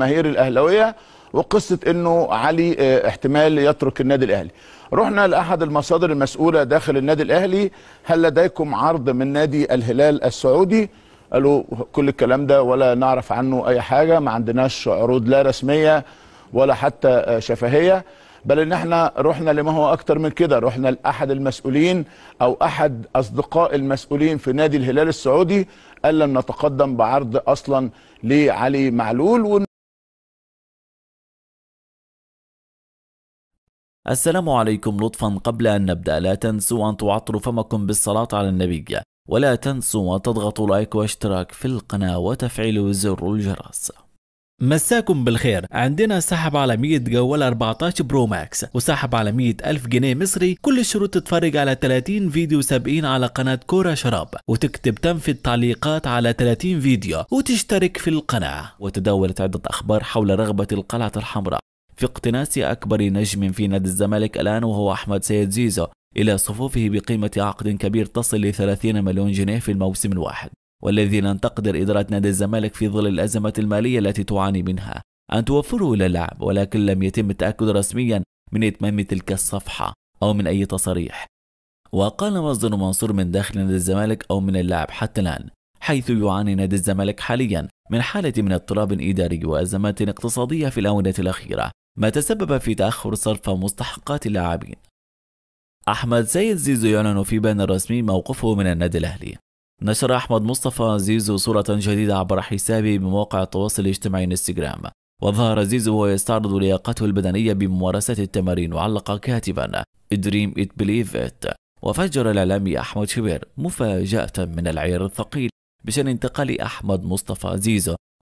جماهير الاهلاويه وقصه انه علي آه، احتمال يترك النادي الاهلي رحنا لاحد المصادر المسؤوله داخل النادي الاهلي هل لديكم عرض من نادي الهلال السعودي قالوا كل الكلام ده ولا نعرف عنه اي حاجه ما عندناش عروض لا رسميه ولا حتى آه، شفهيه بل ان احنا رحنا لما هو اكتر من كده رحنا لاحد المسؤولين او احد اصدقاء المسؤولين في نادي الهلال السعودي قال لن نتقدم بعرض اصلا لعلي معلول السلام عليكم لطفا قبل أن نبدأ لا تنسوا أن تعطروا فمكم بالصلاة على النبي ولا تنسوا أن تضغطوا لايك واشتراك في القناة وتفعيل زر الجرس مساكم بالخير عندنا سحب على 100 جوال 14 برو ماكس وسحب على 100 ألف جنيه مصري كل الشروط تتفرج على 30 فيديو سابقين على قناة كورة شراب وتكتب تم في التعليقات على 30 فيديو وتشترك في القناة وتداولت عدة أخبار حول رغبة القلعة الحمراء في اقتناس أكبر نجم في نادي الزمالك الآن وهو أحمد سيد زيزو إلى صفوفه بقيمة عقد كبير تصل ل 30 مليون جنيه في الموسم الواحد والذي لن تقدر إدارة نادي الزمالك في ظل الأزمة المالية التي تعاني منها أن توفره للعب ولكن لم يتم التأكد رسميا من إتمام تلك الصفحة أو من أي تصريح وقال مصدر منصور من داخل نادي الزمالك أو من اللاعب حتى الآن حيث يعاني نادي الزمالك حاليا من حالة من اضطراب إداري وأزمات اقتصادية في الآونة الأخيرة ما تسبب في تأخر صرف مستحقات اللاعبين أحمد سيد زيزو يعلن في بيان رسمي موقفه من النادي الأهلي نشر أحمد مصطفى زيزو صورة جديدة عبر حسابه بمواقع التواصل الاجتماعي انستغرام. وظهر زيزو وهو يستعرض لياقته البدنية بممارسة التمارين وعلق كاتبا دريم ات بليف ات وفجر الإعلامي أحمد شبير مفاجأة من العير الثقيل بشأن انتقال أحمد مصطفى زيزو